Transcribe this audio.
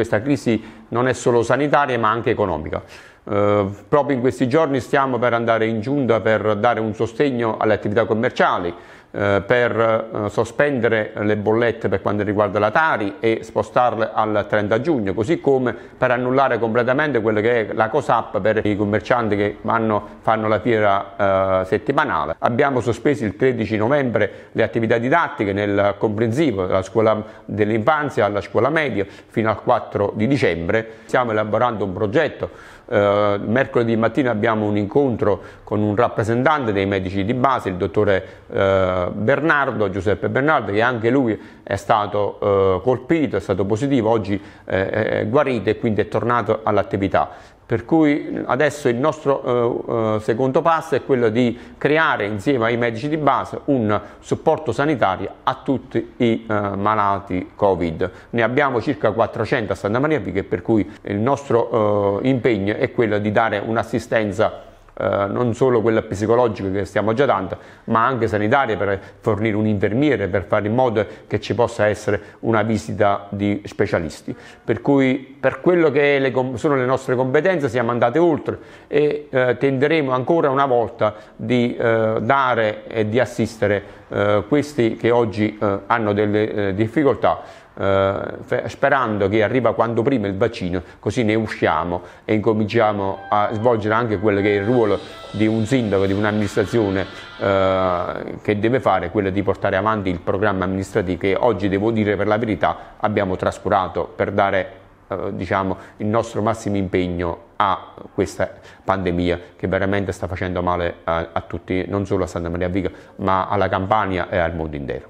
Questa crisi non è solo sanitaria ma anche economica. Eh, proprio in questi giorni stiamo per andare in giunta per dare un sostegno alle attività commerciali, eh, per eh, sospendere le bollette per quanto riguarda la Tari e spostarle al 30 giugno, così come per annullare completamente quello che è la COSAP per i commercianti che vanno, fanno la fiera eh, settimanale. Abbiamo sospeso il 13 novembre le attività didattiche nel comprensivo dalla scuola dell'infanzia alla scuola media fino al 4 di dicembre. Stiamo elaborando un progetto Uh, mercoledì mattina abbiamo un incontro con un rappresentante dei medici di base, il dottore uh, Bernardo, Giuseppe Bernardo, che anche lui è stato eh, colpito, è stato positivo, oggi eh, è guarito e quindi è tornato all'attività. Per cui adesso il nostro eh, secondo passo è quello di creare insieme ai medici di base un supporto sanitario a tutti i malati Covid. Ne abbiamo circa 400 a Santa Maria Piche per cui il nostro impegno è quello di dare un'assistenza eh, non solo quella psicologica che stiamo già dando, ma anche sanitaria per fornire un infermiere, per fare in modo che ci possa essere una visita di specialisti. Per cui per quello che le, sono le nostre competenze siamo andate oltre e eh, tenderemo ancora una volta di eh, dare e di assistere eh, questi che oggi eh, hanno delle difficoltà eh, sperando che arriva quanto prima il vaccino, così ne usciamo e incominciamo a svolgere anche quello che è il ruolo di un sindaco, di un'amministrazione eh, che deve fare, quello di portare avanti il programma amministrativo che oggi devo dire per la verità abbiamo trascurato per dare eh, diciamo, il nostro massimo impegno a questa pandemia che veramente sta facendo male a, a tutti, non solo a Santa Maria Viga, ma alla Campania e al mondo intero.